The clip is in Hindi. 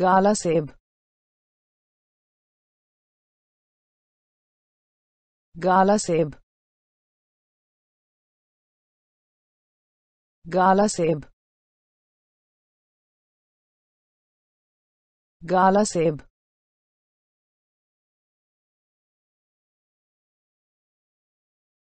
गाला सेब गाला सेब गाला सेब गाला सेब,